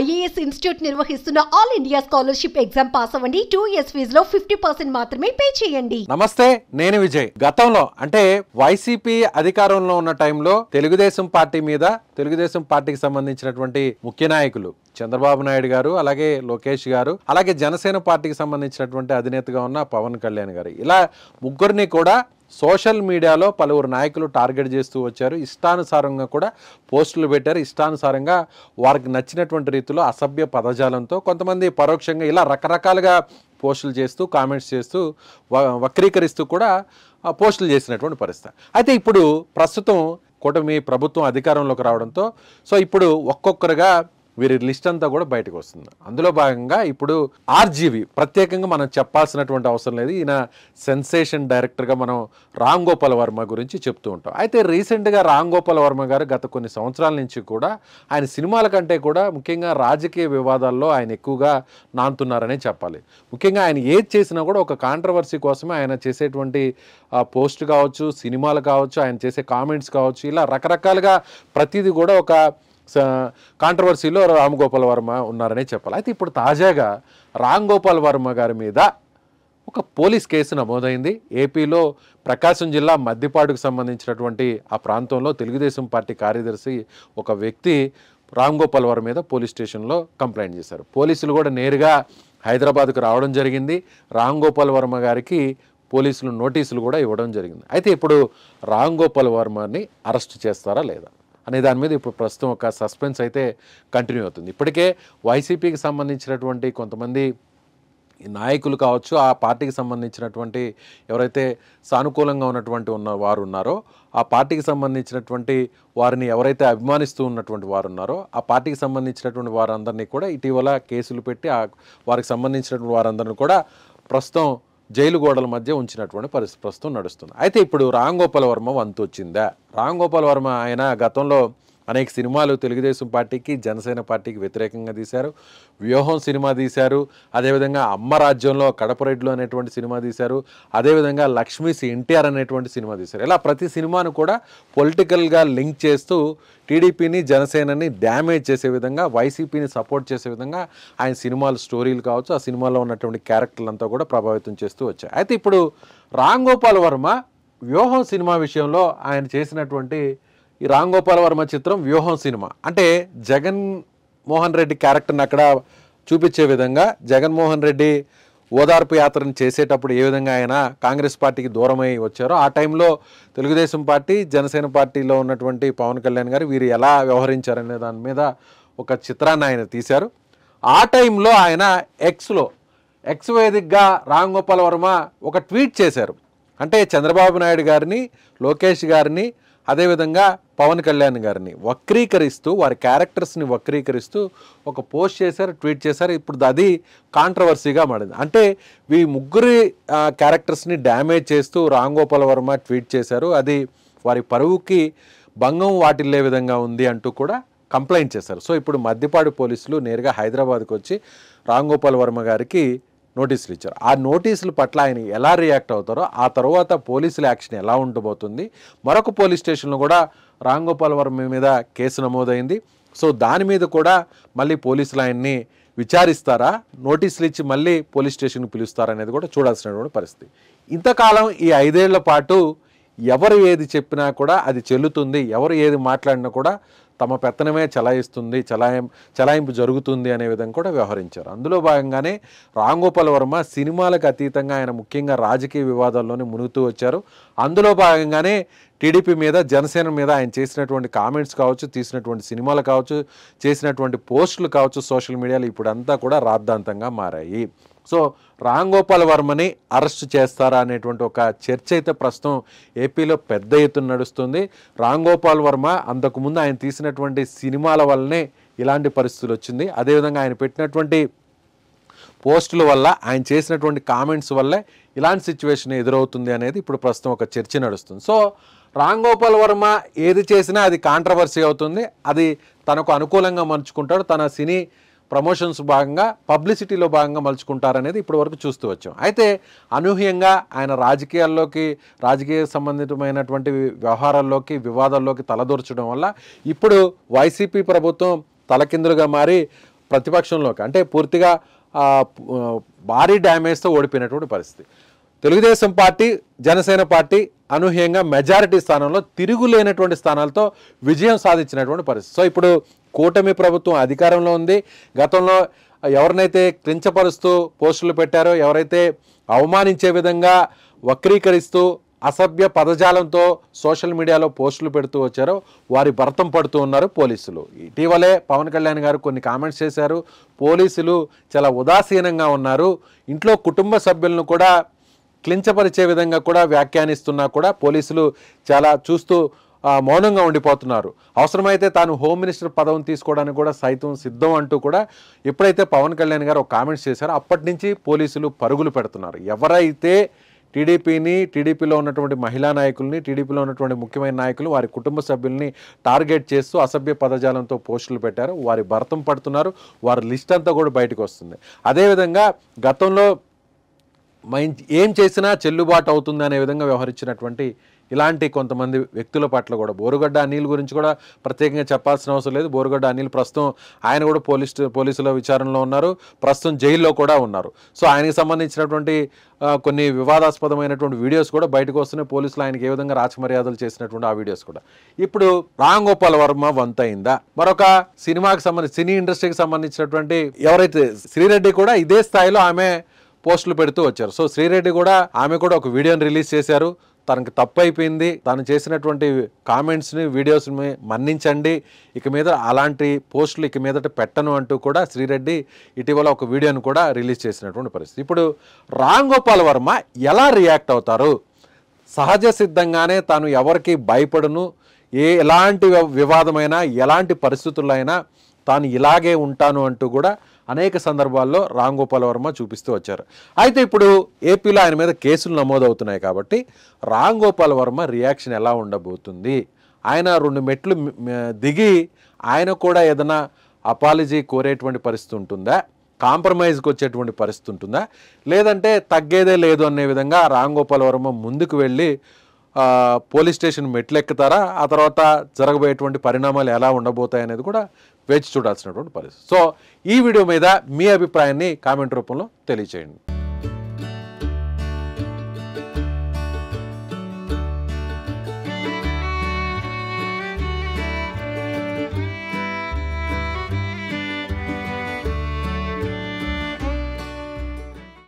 IAS institute నిర్వహిస్తున్న all India scholarship exam pass అవ్వండి two years ఫీజులో ఫిఫ్టీ పర్సెంట్ మాత్రమే పే చేయండి నమస్తే నేను విజయ్ గతంలో అంటే వైసీపీ అధికారంలో ఉన్న టైంలో తెలుగుదేశం పార్టీ మీద తెలుగుదేశం పార్టీకి సంబంధించినటువంటి ముఖ్య నాయకులు చంద్రబాబు నాయుడు గారు అలాగే లోకేష్ గారు అలాగే జనసేన పార్టీకి సంబంధించినటువంటి అధినేతగా ఉన్న పవన్ కళ్యాణ్ గారు ఇలా ముగ్గురిని కూడా సోషల్ మీడియాలో పలువురు నాయకులు టార్గెట్ చేస్తూ వచ్చారు ఇష్టానుసారంగా కూడా పోస్టులు పెట్టారు ఇష్టానుసారంగా వారికి నచ్చినటువంటి రీతిలో అసభ్య పదజాలంతో కొంతమంది పరోక్షంగా ఇలా రకరకాలుగా పోస్టులు చేస్తూ కామెంట్స్ చేస్తూ వక్రీకరిస్తూ కూడా పోస్టులు చేసినటువంటి పరిస్థితి అయితే ఇప్పుడు ప్రస్తుతం కూటమి ప్రభుత్వం అధికారంలోకి రావడంతో సో ఇప్పుడు ఒక్కొక్కరుగా వీరి లిస్ట్ అంతా కూడా బయటకు వస్తుంది అందులో భాగంగా ఇప్పుడు ఆర్జీవి ప్రత్యేకంగా మనం చెప్పాల్సినటువంటి అవసరం లేదు ఈయన సెన్సేషన్ డైరెక్టర్గా మనం రామ్ గోపాల్ వర్మ గురించి చెప్తూ ఉంటాం అయితే రీసెంట్గా రామ్ గోపాల్ వర్మ గారు గత కొన్ని సంవత్సరాల నుంచి కూడా ఆయన సినిమాల కంటే కూడా ముఖ్యంగా రాజకీయ వివాదాల్లో ఆయన ఎక్కువగా నాంతున్నారనే చెప్పాలి ముఖ్యంగా ఆయన ఏది చేసినా కూడా ఒక కాంట్రవర్సీ కోసమే ఆయన చేసేటువంటి పోస్ట్ కావచ్చు సినిమాలు కావచ్చు ఆయన చేసే కామెంట్స్ కావచ్చు ఇలా రకరకాలుగా ప్రతిదీ కూడా ఒక కాంట్రవర్సీలో రామ్ గోపాల్ వర్మ ఉన్నారనే చెప్పాలి అయితే ఇప్పుడు తాజాగా రామ్ గోపాల్ వర్మ గారి మీద ఒక పోలీస్ కేసు నమోదైంది ఏపీలో ప్రకాశం జిల్లా మద్దిపాడుకు సంబంధించినటువంటి ఆ ప్రాంతంలో తెలుగుదేశం పార్టీ కార్యదర్శి ఒక వ్యక్తి రామ్ గోపాల్ వర్మ మీద పోలీస్ స్టేషన్లో కంప్లైంట్ చేశారు పోలీసులు కూడా నేరుగా హైదరాబాద్కు రావడం జరిగింది రామ్ గోపాల్ వర్మ గారికి పోలీసులు నోటీసులు కూడా ఇవ్వడం జరిగింది అయితే ఇప్పుడు రామ్ గోపాల్ వర్మని అరెస్ట్ చేస్తారా లేదా అనే దాని మీద ఇప్పుడు ప్రస్తుతం ఒక సస్పెన్స్ అయితే కంటిన్యూ అవుతుంది ఇప్పటికే వైసీపీకి సంబంధించినటువంటి కొంతమంది నాయకులు కావచ్చు ఆ పార్టీకి సంబంధించినటువంటి ఎవరైతే సానుకూలంగా ఉన్నటువంటి ఉన్న వారు ఉన్నారో ఆ పార్టీకి సంబంధించినటువంటి వారిని ఎవరైతే అభిమానిస్తూ ఉన్నటువంటి వారు ఉన్నారో ఆ పార్టీకి సంబంధించినటువంటి వారందరినీ కూడా ఇటీవల కేసులు పెట్టి వారికి సంబంధించినటువంటి వారందరినీ కూడా ప్రస్తుతం జైలు గోడల మధ్య ఉంచినటువంటి పరిస్థితి ప్రస్తుతం నడుస్తుంది అయితే ఇప్పుడు రామ్ గోపాల్ వర్మ వంతు వచ్చిందా రామ్ గోపాల్ వర్మ ఆయన గతంలో అనేక సినిమాలు తెలుగుదేశం పార్టీకి జనసేన పార్టీకి వ్యతిరేకంగా తీశారు వ్యూహం సినిమా తీశారు అదేవిధంగా అమ్మ రాజ్యంలో కడపరెడ్లు అనేటువంటి సినిమా తీశారు అదేవిధంగా లక్ష్మీసి ఎన్టీఆర్ అనేటువంటి సినిమా తీశారు ఇలా ప్రతి సినిమాను కూడా పొలిటికల్గా లింక్ చేస్తూ టీడీపీని జనసేనని డ్యామేజ్ చేసే విధంగా వైసీపీని సపోర్ట్ చేసే విధంగా ఆయన సినిమాలు స్టోరీలు కావచ్చు ఆ సినిమాలో ఉన్నటువంటి క్యారెక్టర్లంతా కూడా ప్రభావితం చేస్తూ వచ్చాయి అయితే ఇప్పుడు రామ్ గోపాల్ వర్మ వ్యూహం సినిమా విషయంలో ఆయన చేసినటువంటి ఈ రామ్ గోపాల్ వర్మ చిత్రం వ్యూహం సినిమా అంటే జగన్ మోహన్ రెడ్డి క్యారెక్టర్ని అక్కడ చూపించే విధంగా జగన్మోహన్ రెడ్డి ఓదార్పు యాత్రను చేసేటప్పుడు ఏ విధంగా ఆయన కాంగ్రెస్ పార్టీకి దూరమై వచ్చారో ఆ టైంలో తెలుగుదేశం పార్టీ జనసేన పార్టీలో ఉన్నటువంటి పవన్ కళ్యాణ్ గారు వీరు ఎలా వ్యవహరించారనే దాని మీద ఒక చిత్రాన్ని ఆయన తీశారు ఆ టైంలో ఆయన ఎక్స్లో ఎక్స్ వేదికగా రామ్ గోపాల్ వర్మ ఒక ట్వీట్ చేశారు అంటే చంద్రబాబు నాయుడు గారిని లోకేష్ గారిని అదేవిధంగా పవన్ కళ్యాణ్ గారిని వక్రీకరిస్తూ వారి క్యారెక్టర్స్ని వక్రీకరిస్తూ ఒక పోస్ట్ చేశారు ట్వీట్ చేశారు ఇప్పుడు అది కాంట్రవర్సీగా మారింది అంటే ఈ ముగ్గురి క్యారెక్టర్స్ని డ్యామేజ్ చేస్తూ రామ్ గోపాల్ వర్మ ట్వీట్ చేశారు అది వారి పరువుకి భంగం వాటిల్లే విధంగా ఉంది అంటూ కూడా కంప్లైంట్ చేశారు సో ఇప్పుడు మద్దిపాడు పోలీసులు నేరుగా హైదరాబాద్కు వచ్చి రామ్ గోపాల్ వర్మ గారికి నోటీసులు ఇచ్చారు ఆ నోటీసుల పట్ల ఆయన ఎలా రియాక్ట్ అవుతారో ఆ తర్వాత పోలీసుల యాక్షన్ ఎలా ఉండబోతుంది మరొక పోలీస్ స్టేషన్లో కూడా రామ్ గోపాల్ వర్మ మీద కేసు నమోదైంది సో దాని మీద కూడా మళ్ళీ పోలీసులు ఆయన్ని విచారిస్తారా నోటీసులు ఇచ్చి మళ్ళీ పోలీస్ స్టేషన్కి పిలుస్తారా అనేది కూడా చూడాల్సినటువంటి పరిస్థితి ఇంతకాలం ఈ ఐదేళ్ల పాటు ఎవరు ఏది చెప్పినా కూడా అది చెల్లుతుంది ఎవరు ఏది మాట్లాడినా కూడా తమ పెత్తనమే చలాయిస్తుంది చలాయం చలాయింపు జరుగుతుంది అనే విధంగా కూడా వ్యవహరించారు అందులో భాగంగానే రాంగోపాల్ వర్మ సినిమాలకు అతీతంగా ఆయన ముఖ్యంగా రాజకీయ వివాదాల్లోనే మునుగుతూ వచ్చారు అందులో భాగంగానే టీడీపీ మీద జనసేన మీద ఆయన చేసినటువంటి కామెంట్స్ కావచ్చు తీసినటువంటి సినిమాలు కావచ్చు చేసినటువంటి పోస్టులు కావచ్చు సోషల్ మీడియాలో ఇప్పుడంతా కూడా రాద్ధాంతంగా మారాయి సో రామ్ గోపాల్ వర్మని అరెస్ట్ చేస్తారా అనేటువంటి ఒక చర్చ అయితే ప్రస్తుతం ఏపీలో పెద్ద ఎత్తున నడుస్తుంది రామ్ గోపాల్ వర్మ అంతకుముందు ఆయన తీసినటువంటి సినిమాల వల్లనే ఇలాంటి పరిస్థితులు వచ్చింది అదేవిధంగా ఆయన పెట్టినటువంటి పోస్టుల వల్ల ఆయన చేసినటువంటి కామెంట్స్ వల్ల ఇలాంటి సిచ్యువేషన్ ఎదురవుతుంది అనేది ఇప్పుడు ప్రస్తుతం ఒక చర్చ నడుస్తుంది సో రామ్ గోపాల్ వర్మ ఏది చేసినా అది కాంట్రవర్సీ అవుతుంది అది తనకు అనుకూలంగా మలుచుకుంటాడు తన సినీ ప్రమోషన్స్ భాగంగా పబ్లిసిటీలో భాగంగా మలుచుకుంటారనేది ఇప్పటి వరకు చూస్తూ వచ్చాం అయితే అనూహ్యంగా ఆయన రాజకీయాల్లోకి రాజకీయ సంబంధితమైనటువంటి వ్యవహారాల్లోకి వివాదాల్లోకి తలదూర్చడం వల్ల ఇప్పుడు వైసీపీ ప్రభుత్వం తలకిందులుగా మారి ప్రతిపక్షంలోకి అంటే పూర్తిగా భారీ డ్యామేజ్తో ఓడిపోయినటువంటి పరిస్థితి తెలుగుదేశం పార్టీ జనసేన పార్టీ అనూహ్యంగా మెజారిటీ స్థానంలో తిరుగులేనటువంటి స్థానాలతో విజయం సాధించినటువంటి పరిస్థితి సో ఇప్పుడు కూటమి ప్రభుత్వం అధికారంలో ఉంది గతంలో ఎవరినైతే క్రించపరుస్తూ పోస్టులు పెట్టారో ఎవరైతే అవమానించే విధంగా వక్రీకరిస్తూ అసభ్య పదజాలంతో సోషల్ మీడియాలో పోస్టులు పెడుతూ వచ్చారో వారి భర్తం పడుతూ ఉన్నారు పోలీసులు ఇటీవలే పవన్ కళ్యాణ్ గారు కొన్ని కామెంట్స్ చేశారు పోలీసులు చాలా ఉదాసీనంగా ఉన్నారు ఇంట్లో కుటుంబ సభ్యులను కూడా క్లించపరిచే విధంగా కూడా వ్యాఖ్యానిస్తున్నా కూడా పోలీసులు చాలా చూస్తూ మౌనంగా ఉండిపోతున్నారు అవసరమైతే తాను హోమ్ మినిస్టర్ పదవిని తీసుకోవడానికి కూడా సైతం సిద్ధం అంటూ కూడా ఎప్పుడైతే పవన్ కళ్యాణ్ గారు ఒక కామెంట్స్ చేశారో అప్పటి నుంచి పోలీసులు పరుగులు పెడుతున్నారు ఎవరైతే టీడీపీని టీడీపీలో ఉన్నటువంటి మహిళా నాయకుల్ని టీడీపీలో ఉన్నటువంటి ముఖ్యమైన నాయకులు వారి కుటుంబ సభ్యుల్ని టార్గెట్ చేస్తూ అసభ్య పదజాలంతో పోస్టులు పెట్టారు వారి భర్తం పడుతున్నారు వారి లిస్ట్ అంతా కూడా బయటకు వస్తుంది అదేవిధంగా గతంలో ఏం చేసినా చెల్లుబాటు అవుతుంది అనే విధంగా వ్యవహరించినటువంటి ఇలాంటి కొంతమంది వ్యక్తుల పట్ల కూడా బోరుగడ్డ అనిల్ గురించి కూడా ప్రత్యేకంగా చెప్పాల్సిన అవసరం లేదు బోరుగడ్డ అనిల్ ప్రస్తుతం ఆయన కూడా పోలీస్ పోలీసుల విచారణలో ఉన్నారు ప్రస్తుతం జైల్లో కూడా ఉన్నారు సో ఆయనకి సంబంధించినటువంటి కొన్ని వివాదాస్పదమైనటువంటి వీడియోస్ కూడా బయటకు వస్తున్నాయి పోలీసులు ఆయనకి ఏ విధంగా రాచమర్యాదలు చేసినటువంటి ఆ వీడియోస్ కూడా ఇప్పుడు రామ్ గోపాల్ వర్మ వంతైందా మరొక సినిమాకి సంబంధించి సినీ ఇండస్ట్రీకి సంబంధించినటువంటి ఎవరైతే శ్రీరెడ్డి కూడా ఇదే స్థాయిలో ఆమె పోస్టులు పెడుతూ వచ్చారు సో శ్రీరెడ్డి కూడా ఆమె కూడా ఒక వీడియోని రిలీజ్ చేశారు తనకి తప్పు అయిపోయింది తను చేసినటువంటి కామెంట్స్ని వీడియోస్ని మన్నించండి ఇక మీద అలాంటి పోస్టులు ఇక మీదట పెట్టను అంటూ కూడా శ్రీరెడ్డి ఇటీవల ఒక వీడియోను కూడా రిలీజ్ చేసినటువంటి పరిస్థితి ఇప్పుడు రామ్ గోపాల్ వర్మ ఎలా రియాక్ట్ అవుతారు సహజ సిద్ధంగానే తాను ఎవరికి భయపడను ఏ ఎలాంటి వివాదమైనా ఎలాంటి పరిస్థితుల్లో అయినా తాను ఇలాగే ఉంటాను అంటూ కూడా అనేక సందర్భాల్లో రామ్ గోపాల్ వర్మ చూపిస్తూ వచ్చారు అయితే ఇప్పుడు ఏపీలో ఆయన మీద కేసులు నమోదవుతున్నాయి కాబట్టి రామ్ గోపాల్ వర్మ రియాక్షన్ ఎలా ఉండబోతుంది ఆయన రెండు మెట్లు దిగి ఆయన కూడా ఏదైనా అపాలజీ కోరేటువంటి పరిస్థితి ఉంటుందా కాంప్రమైజ్కి వచ్చేటువంటి పరిస్థితి ఉంటుందా లేదంటే తగ్గేదే లేదు అనే విధంగా రామ్ గోపాల్ వర్మ ముందుకు వెళ్ళి పోలీస్ స్టేషన్ మెట్లు ఎక్కుతారా ఆ తర్వాత జరగబోయేటువంటి పరిణామాలు ఎలా ఉండబోతాయి అనేది కూడా వేచి చూడాల్సినటువంటి పరిస్థితి సో ఈ వీడియో మీద మీ అభిప్రాయాన్ని కామెంట్ రూపంలో తెలియచేయండి